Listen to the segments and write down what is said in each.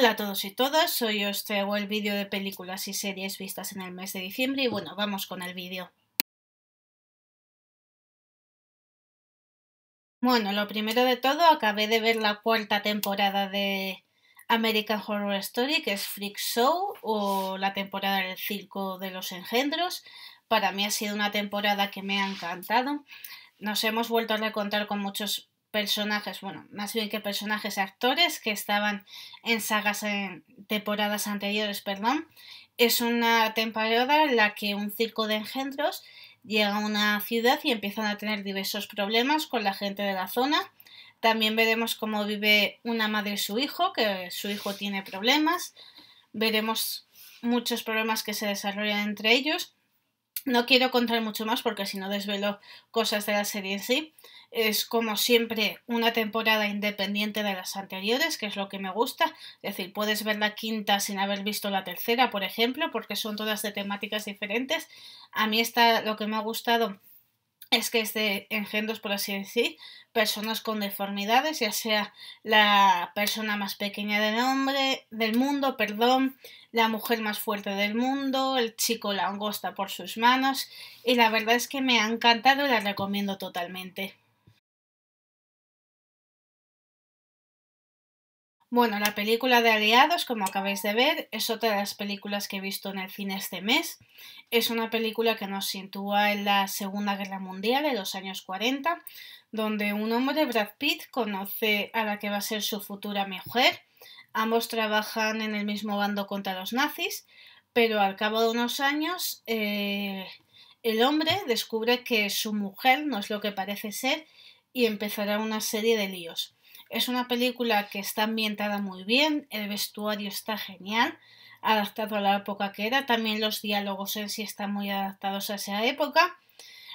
Hola a todos y todas, hoy os traigo el vídeo de películas y series vistas en el mes de diciembre y bueno, vamos con el vídeo. Bueno, lo primero de todo, acabé de ver la cuarta temporada de American Horror Story, que es Freak Show o la temporada del circo de los engendros. Para mí ha sido una temporada que me ha encantado. Nos hemos vuelto a recontar con muchos personajes, bueno, más bien que personajes, actores que estaban en sagas en temporadas anteriores, perdón. Es una temporada en la que un circo de engendros llega a una ciudad y empiezan a tener diversos problemas con la gente de la zona. También veremos cómo vive una madre y su hijo, que su hijo tiene problemas. Veremos muchos problemas que se desarrollan entre ellos no quiero contar mucho más porque si no desvelo cosas de la serie en sí. Es como siempre una temporada independiente de las anteriores, que es lo que me gusta. Es decir, puedes ver la quinta sin haber visto la tercera, por ejemplo, porque son todas de temáticas diferentes. A mí está lo que me ha gustado es que este engendros, por así decir, personas con deformidades, ya sea la persona más pequeña del hombre, del mundo, perdón, la mujer más fuerte del mundo, el chico la angosta por sus manos, y la verdad es que me ha encantado y la recomiendo totalmente. Bueno, la película de Aliados, como acabáis de ver, es otra de las películas que he visto en el cine este mes. Es una película que nos sitúa en la Segunda Guerra Mundial, de los años 40, donde un hombre, Brad Pitt, conoce a la que va a ser su futura mujer. Ambos trabajan en el mismo bando contra los nazis, pero al cabo de unos años eh, el hombre descubre que su mujer no es lo que parece ser y empezará una serie de líos. Es una película que está ambientada muy bien, el vestuario está genial, adaptado a la época que era, también los diálogos en sí están muy adaptados a esa época,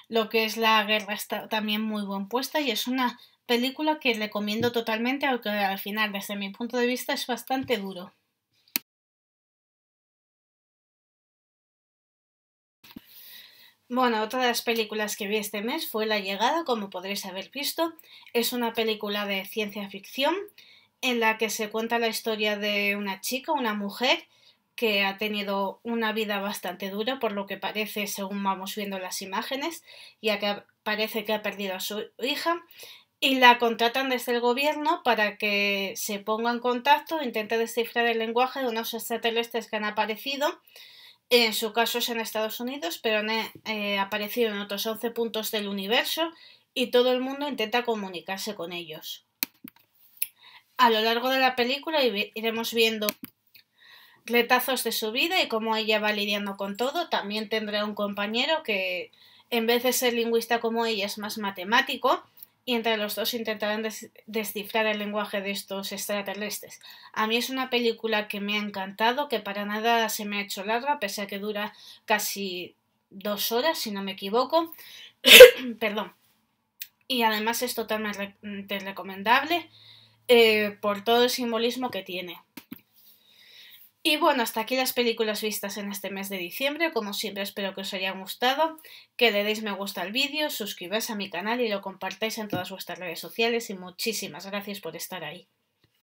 lo que es la guerra está también muy buen puesta y es una película que recomiendo totalmente, aunque al final desde mi punto de vista es bastante duro. Bueno, otra de las películas que vi este mes fue La llegada, como podréis haber visto. Es una película de ciencia ficción en la que se cuenta la historia de una chica, una mujer, que ha tenido una vida bastante dura, por lo que parece, según vamos viendo las imágenes, ya que parece que ha perdido a su hija, y la contratan desde el gobierno para que se ponga en contacto, intente descifrar el lenguaje de unos extraterrestres que han aparecido en su caso es en Estados Unidos, pero han eh, aparecido en otros 11 puntos del universo y todo el mundo intenta comunicarse con ellos. A lo largo de la película iremos viendo retazos de su vida y cómo ella va lidiando con todo. También tendrá un compañero que en vez de ser lingüista como ella es más matemático y entre los dos intentarán descifrar el lenguaje de estos extraterrestres. A mí es una película que me ha encantado, que para nada se me ha hecho larga, pese a que dura casi dos horas, si no me equivoco. Perdón. Y además es totalmente mm, recomendable eh, por todo el simbolismo que tiene. Y bueno, hasta aquí las películas vistas en este mes de diciembre. Como siempre, espero que os hayan gustado, que le deis me gusta al vídeo, suscribáis a mi canal y lo compartáis en todas vuestras redes sociales. Y muchísimas gracias por estar ahí.